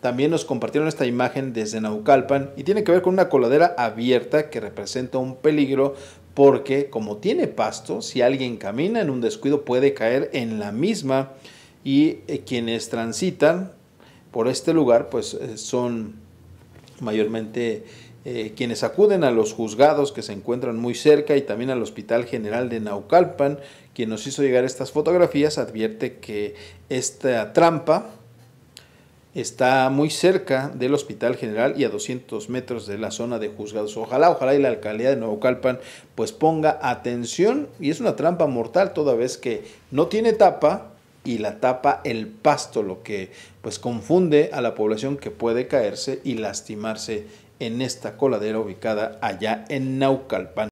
También nos compartieron esta imagen desde Naucalpan y tiene que ver con una coladera abierta que representa un peligro porque como tiene pasto, si alguien camina en un descuido puede caer en la misma y eh, quienes transitan por este lugar pues eh, son mayormente eh, quienes acuden a los juzgados que se encuentran muy cerca y también al Hospital General de Naucalpan, quien nos hizo llegar estas fotografías, advierte que esta trampa está muy cerca del Hospital General y a 200 metros de la zona de juzgados. Ojalá, ojalá y la alcaldía de Naucalpan pues ponga atención y es una trampa mortal toda vez que no tiene tapa y la tapa el pasto, lo que pues confunde a la población que puede caerse y lastimarse en esta coladera ubicada allá en Naucalpan.